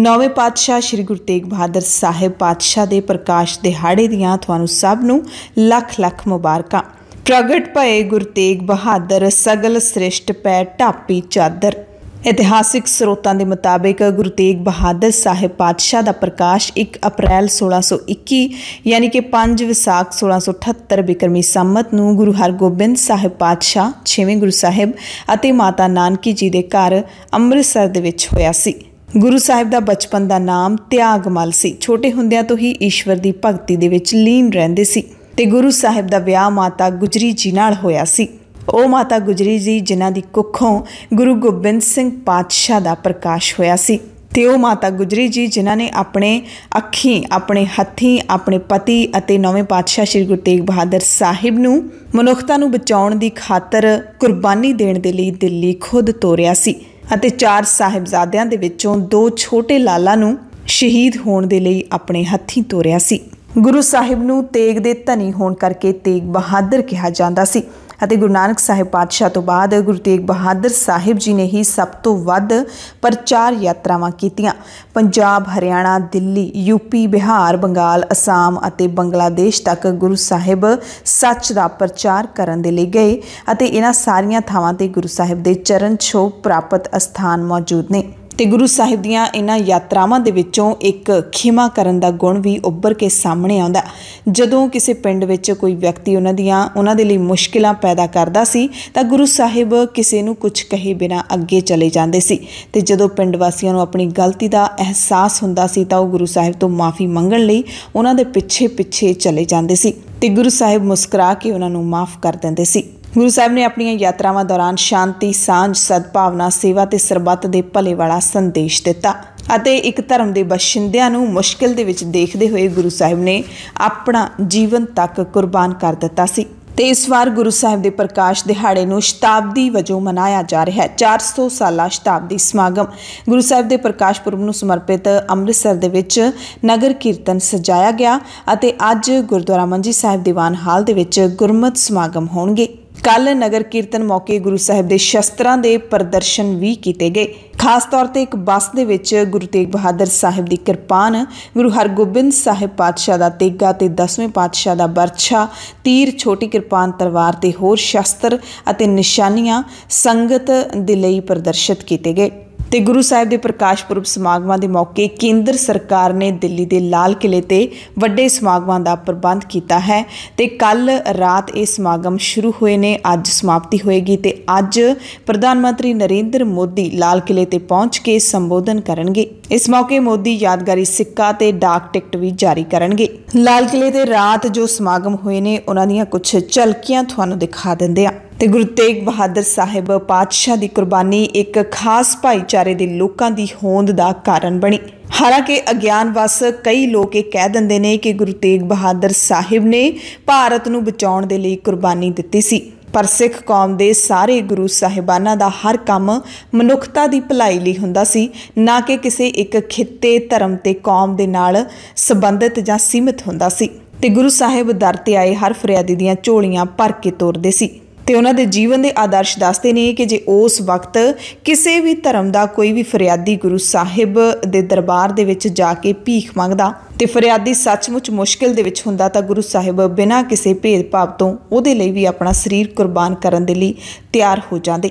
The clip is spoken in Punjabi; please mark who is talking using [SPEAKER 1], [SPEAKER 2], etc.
[SPEAKER 1] ਨੌਵੇਂ ਪਾਤਸ਼ਾਹ ਸ੍ਰੀ ਗੁਰੂ ਤੇਗ ਬਹਾਦਰ ਸਾਹਿਬ ਪਾਤਸ਼ਾਹ ਦੇ ਪ੍ਰਕਾਸ਼ ਦਿਹਾੜੇ ਦੀਆਂ ਤੁਹਾਨੂੰ ਸਭ ਨੂੰ ਲੱਖ ਲੱਖ ਮੁਬਾਰਕਾਂ ਪ੍ਰਗਟ ਭਏ ਗੁਰੂ ਤੇਗ ਬਹਾਦਰ ਸਗਲ ਸ੍ਰਿਸ਼ਟ ਪੈ ਢਾਪੀ ਚਾਦਰ ਇਤਿਹਾਸਿਕ ਸਰੋਤਾਂ ਦੇ ਮੁਤਾਬਕ ਗੁਰੂ ਤੇਗ ਬਹਾਦਰ ਸਾਹਿਬ ਪਾਤਸ਼ਾਹ ਦਾ ਪ੍ਰਕਾਸ਼ 1 ਅਪ੍ਰੈਲ 1621 ਯਾਨੀ ਕਿ 5 ਵਿਸਾਖ 1678 ਬਿਕਰਮੀ ਸੰਮਤ ਨੂੰ ਗੁਰੂ ਹਰਗੋਬਿੰਦ ਸਾਹਿਬ ਪਾਤਸ਼ਾਹ 6ਵੇਂ ਗੁਰੂ ਸਾਹਿਬ ਅਤੇ ਮਾਤਾ ਨਾਨਕੀ ਜੀ ਦੇ ਘਰ ਅੰਮ੍ਰਿਤਸਰ ਦੇ ਵਿੱਚ ਹੋਇਆ ਸੀ ਗੁਰੂ ਸਾਹਿਬ ਦਾ ਬਚਪਨ ਦਾ ਨਾਮ ਤਿਆਗਮਲ ਸੀ ਛੋਟੇ ਹੁੰਦਿਆਂ ਤੋਂ ਹੀ ਈਸ਼ਵਰ ਦੀ ਭਗਤੀ ਦੇ ਵਿੱਚ ਲੀਨ ਰਹਿੰਦੇ ਸੀ ਤੇ ਗੁਰੂ ਸਾਹਿਬ ਦਾ ਵਿਆਹ ਮਾਤਾ ਗੁਜਰੀ ਜੀ ਨਾਲ ਹੋਇਆ ਸੀ ਉਹ ਮਾਤਾ ਗੁਜਰੀ ਜੀ ਜਿਨ੍ਹਾਂ ਦੀ ਕੁੱਖੋਂ ਗੁਰੂ ਗੋਬਿੰਦ ਸਿੰਘ ਪਾਤਸ਼ਾਹ ਦਾ ਪ੍ਰਕਾਸ਼ ਹੋਇਆ ਸੀ ਤੇ ਉਹ ਮਾਤਾ ਗੁਜਰੀ ਜੀ ਜਿਨ੍ਹਾਂ ਨੇ ਆਪਣੇ ਅੱਖੀਂ ਆਪਣੇ ਹੱਥੀਂ ਆਪਣੇ ਪਤੀ ਅਤੇ ਨਵੇਂ ਪਾਤਸ਼ਾਹ ਸ੍ਰੀ ਗੁਰੂ ਤੇਗ ਬਹਾਦਰ ਸਾਹਿਬ ਨੂੰ ਮਨੁੱਖਤਾ ਨੂੰ ਬਚਾਉਣ ਦੀ ਖਾਤਰ ਕੁਰਬਾਨੀ ਦੇਣ ਦੇ ਲਈ ਦਿੱਲੀ ਖੁਦ ਤੋਰਿਆ ਸੀ ਅਤੇ ਚਾਰ ਸਾਹਿਬਜ਼ਾਦਿਆਂ ਦੇ ਵਿੱਚੋਂ ਦੋ ਛੋਟੇ ਲਾਲਾ ਨੂੰ ਸ਼ਹੀਦ ਹੋਣ ਦੇ ਲਈ ਆਪਣੇ ਹੱਥੀਂ ਤੋਰਿਆ ਸੀ ਗੁਰੂ ਸਾਹਿਬ ਨੂੰ ਤੇਗ ਦੇ ਧਨੀ ਹੋਣ ਕਰਕੇ ਤੇਗ ਬਹਾਦਰ ਕਿਹਾ ਜਾਂਦਾ ਸੀ ਅਤੇ ਗੁਰੂ ਨਾਨਕ ਸਾਹਿਬ ਪਾਤਸ਼ਾਹ ਤੋਂ ਬਾਅਦ ਗੁਰੂ ਤੇਗ ਬਹਾਦਰ ਸਾਹਿਬ ਜੀ ਨੇ ਹੀ ਸਭ ਤੋਂ ਵੱਧ ਪ੍ਰਚਾਰ ਯਾਤਰਾਵਾਂ ਕੀਤੀਆਂ ਪੰਜਾਬ ਹਰਿਆਣਾ ਦਿੱਲੀ ਯੂਪੀ ਬਿਹਾਰ ਬੰਗਾਲ ਅਸਾਮ ਅਤੇ ਬੰਗਲਾਦੇਸ਼ ਤੱਕ ਗੁਰੂ ਸਾਹਿਬ ਸੱਚ ਦਾ ਪ੍ਰਚਾਰ ਕਰਨ ਦੇ ਲਈ ਗਏ ਅਤੇ ਇਹਨਾਂ ਸਾਰੀਆਂ ਥਾਵਾਂ ਤੇ ਗੁਰੂ ਸਾਹਿਬ ਦੇ ਚਰਨ ਛੋਹ ਪ੍ਰਾਪਤ ਅਸਥਾਨ ਮੌਜੂਦ ਨੇ ਤੇ ਗੁਰੂ ਸਾਹਿਬ ਦੀਆਂ ਇਹਨਾਂ ਯਾਤਰਾਵਾਂ ਦੇ ਵਿੱਚੋਂ ਇੱਕ ਖਿਮਾ ਕਰਨ ਦਾ ਗੁਣ ਵੀ ਉੱਭਰ ਕੇ ਸਾਹਮਣੇ ਆਉਂਦਾ ਜਦੋਂ ਕਿਸੇ ਪਿੰਡ ਵਿੱਚ ਕੋਈ ਵਿਅਕਤੀ ਉਹਨਾਂ ਦੀਆਂ ਉਹਨਾਂ ਦੇ ਲਈ ਮੁਸ਼ਕਿਲਾਂ ਪੈਦਾ ਕਰਦਾ ਸੀ ਤਾਂ ਗੁਰੂ ਸਾਹਿਬ ਕਿਸੇ ਨੂੰ ਕੁਝ ਕਹੇ ਬਿਨਾ ਅੱਗੇ ਚਲੇ ਜਾਂਦੇ ਸੀ ਤੇ ਜਦੋਂ ਪਿੰਡ ਵਾਸੀਆਂ ਨੂੰ ਆਪਣੀ ਗਲਤੀ ਦਾ ਅਹਿਸਾਸ ਹੁੰਦਾ ਸੀ ਤਾਂ ਉਹ ਗੁਰੂ ਸਾਹਿਬ ਤੋਂ ਮਾਫੀ ਮੰਗਣ ਲਈ ਉਹਨਾਂ ਦੇ ਪਿੱਛੇ ਪਿੱਛੇ ਚਲੇ ਜਾਂਦੇ ਸੀ ਤੇ ਗੁਰੂ ਸਾਹਿਬ ਮੁਸਕਰਾ ਕੇ ਉਹਨਾਂ ਨੂੰ ਮਾਫ ਕਰ ਦਿੰਦੇ ਸੀ ਗੁਰੂ ਸਾਹਿਬ ਨੇ ਆਪਣੀਆਂ ਯਾਤਰਾਵਾਂ ਦੌਰਾਨ ਸ਼ਾਂਤੀ, ਸਾਂਝ, ਸਦਭਾਵਨਾ, ਸੇਵਾ ਤੇ ਸਰਬੱਤ ਦੇ ਭਲੇ ਵਾਲਾ ਸੰਦੇਸ਼ ਦਿੱਤਾ ਅਤੇ ਇੱਕ ਧਰਮ ਦੇ ਬਸ਼ਿੰਦਿਆਂ ਨੂੰ ਮੁਸ਼ਕਿਲ ਦੇ ਵਿੱਚ ਦੇਖਦੇ ਹੋਏ ਗੁਰੂ ਸਾਹਿਬ ਨੇ ਆਪਣਾ ਜੀਵਨ ਤੱਕ ਕੁਰਬਾਨ ਕਰ ਦਿੱਤਾ ਸੀ ਤੇ ਇਸ ਵਾਰ ਗੁਰੂ ਸਾਹਿਬ ਦੇ ਪ੍ਰਕਾਸ਼ ਦਿਹਾੜੇ ਨੂੰ ਸ਼ਤਾਬਦੀ ਵਜੋਂ ਮਨਾਇਆ ਜਾ ਰਿਹਾ ਹੈ 400 ਸਾਲਾ ਸ਼ਤਾਬਦੀ ਸਮਾਗਮ ਗੁਰੂ ਸਾਹਿਬ ਦੇ ਪ੍ਰਕਾਸ਼ ਪੁਰਬ ਨੂੰ ਸਮਰਪਿਤ ਅੰਮ੍ਰਿਤਸਰ ਦੇ ਵਿੱਚ ਨਗਰ ਕੀਰਤਨ ਸਜਾਇਆ ਗਿਆ ਅਤੇ ਅੱਜ ਗੁਰਦੁਆਰਾ ਮੰਜੀ ਸਾਹਿਬ ਦੀਵਾਨ ਹਾਲ ਦੇ ਵਿੱਚ ਗੁਰਮਤ ਸਮਾਗਮ ਹੋਣਗੇ ਕੱਲ ਨਗਰ ਕੀਰਤਨ ਮੌਕੇ ਗੁਰੂ ਸਾਹਿਬ ਦੇ ਸ਼ਸਤਰਾਂ ਦੇ ਪ੍ਰਦਰਸ਼ਨ ਵੀ ਕੀਤੇ ਗਏ ਖਾਸ ਤੌਰ ਤੇ ਇੱਕ ਬੱਸ ਦੇ ਵਿੱਚ ਗੁਰੂ ਤੇਗ ਬਹਾਦਰ ਸਾਹਿਬ ਦੀ ਕਿਰਪਾਨ ਗੁਰੂ ਹਰਗੋਬਿੰਦ ਸਾਹਿਬ ਪਾਤਸ਼ਾਹ ਦਾ ਤੇਗਾ ਤੇ 10ਵੇਂ ਪਾਤਸ਼ਾਹ ਦਾ ਬਰਛਾ ਤੀਰ ਛੋਟੀ ਕਿਰਪਾਨ ਤਲਵਾਰ ਤੇ ਹੋਰ ਸ਼ਸਤਰ ਅਤੇ ਨਿਸ਼ਾਨੀਆਂ ਸੰਗਤ ਦੇ ਲਈ ਪ੍ਰਦਰਸ਼ਿਤ ਕੀਤੇ ਗਏ ਤੇ ਗੁਰੂ ਸਾਹਿਬ ਦੇ ਪ੍ਰਕਾਸ਼ ਪੁਰਬ ਸਮਾਗਮਾਂ ਦੇ ਮੌਕੇ ਕੇਂਦਰ ਸਰਕਾਰ ਨੇ ਦਿੱਲੀ ਦੇ ਲਾਲ ਕਿਲੇ ਤੇ ਵੱਡੇ ਸਮਾਗਮਾਂ ਦਾ ਪ੍ਰਬੰਧ ਕੀਤਾ ਹੈ ਤੇ ਕੱਲ ਰਾਤ ਇਹ ਸਮਾਗਮ ਸ਼ੁਰੂ ਹੋਏ ਨੇ ਅੱਜ ਸਮਾਪਤੀ ਹੋਏਗੀ ਤੇ ਅੱਜ ਪ੍ਰਧਾਨ ਮੰਤਰੀ ਨਰਿੰਦਰ ਮੋਦੀ ਲਾਲ ਕਿਲੇ ਤੇ ਪਹੁੰਚ ਕੇ ਸੰਬੋਧਨ ਕਰਨਗੇ ਇਸ ਮੌਕੇ ਮੋਦੀ ਯਾਦਗਾਰੀ ਸਿੱਕਾ ਤੇ ਡਾਕ ਟਿਕਟ ਵੀ ਜਾਰੀ ਕਰਨਗੇ ਲਾਲ ਕਿਲੇ ਤੇ ਰਾਤ ਜੋ ਸਮਾਗਮ ਹੋਏ ਨੇ ਉਹਨਾਂ ਦੀਆਂ ਕੁਝ ਝਲਕੀਆਂ ਤੁਹਾਨੂੰ ਦਿਖਾ ਦਿੰਦੇ ਆ ਤੇ ਗੁਰੂ ਤੇਗ ਬਹਾਦਰ ਸਾਹਿਬ ਪਾਤਸ਼ਾਹ ਦੀ ਕੁਰਬਾਨੀ ਇੱਕ ਖਾਸ ਭਾਈਚਾਰੇ ਦੇ ਲੋਕਾਂ ਦੀ ਹੋਂਦ ਦਾ ਕਾਰਨ ਬਣੀ ਹਾਲਾਂਕਿ ਅਗਿਆਨ ਕਈ ਲੋਕ ਇਹ ਕਹਿ ਦਿੰਦੇ ਨੇ ਕਿ ਗੁਰੂ ਤੇਗ ਬਹਾਦਰ ਸਾਹਿਬ ਨੇ ਭਾਰਤ ਨੂੰ ਬਚਾਉਣ ਦੇ ਲਈ ਕੁਰਬਾਨੀ ਦਿੱਤੀ ਸੀ ਪਰ ਸਿੱਖ ਕੌਮ ਦੇ ਸਾਰੇ ਗੁਰੂ ਸਾਹਿਬਾਨਾਂ ਦਾ ਹਰ ਕੰਮ ਮਨੁੱਖਤਾ ਦੀ ਭਲਾਈ ਲਈ ਹੁੰਦਾ ਸੀ ਨਾ ਕਿ ਕਿਸੇ ਇੱਕ ਖਿੱਤੇ ਧਰਮ ਤੇ ਕੌਮ ਦੇ ਨਾਲ ਸੰਬੰਧਿਤ ਜਾਂ ਸੀਮਿਤ ਹੁੰਦਾ ਸੀ ਤੇ ਗੁਰੂ ਸਾਹਿਬ ਦਰ ਤੇ ਆਏ ਹਰ ਫਰਿਆਦੀ ਦੀਆਂ ਝੋਲੀਆਂ ਭਰ ਕੇ ਤੋਰਦੇ ਸੀ ਤੇ ਉਹਨਾਂ ਦੇ ਜੀਵਨ ਦੇ ਆਦਰਸ਼ ਦੱਸਦੇ ਨੇ ਕਿ ਜੇ ਉਸ ਵਕਤ ਕਿਸੇ ਵੀ ਧਰਮ ਦਾ ਕੋਈ ਵੀ ਫਰਿਆਦੀ ਗੁਰੂ ਸਾਹਿਬ ਦੇ ਦਰਬਾਰ ਦੇ ਵਿੱਚ ਜਾ ਕੇ ਭੀਖ ਮੰਗਦਾ ਤੇ ਫਰਿਆਦੀ ਸੱਚਮੁੱਚ ਮੁਸ਼ਕਿਲ ਦੇ ਵਿੱਚ ਹੁੰਦਾ ਤਾਂ ਗੁਰੂ ਸਾਹਿਬ ਬਿਨਾਂ ਕਿਸੇ ਭੇਦਭਾਵ ਤੋਂ ਉਹਦੇ ਲਈ ਵੀ ਆਪਣਾ ਸਰੀਰ ਕੁਰਬਾਨ ਕਰਨ ਦੇ ਲਈ ਤਿਆਰ ਹੋ ਜਾਂਦੇ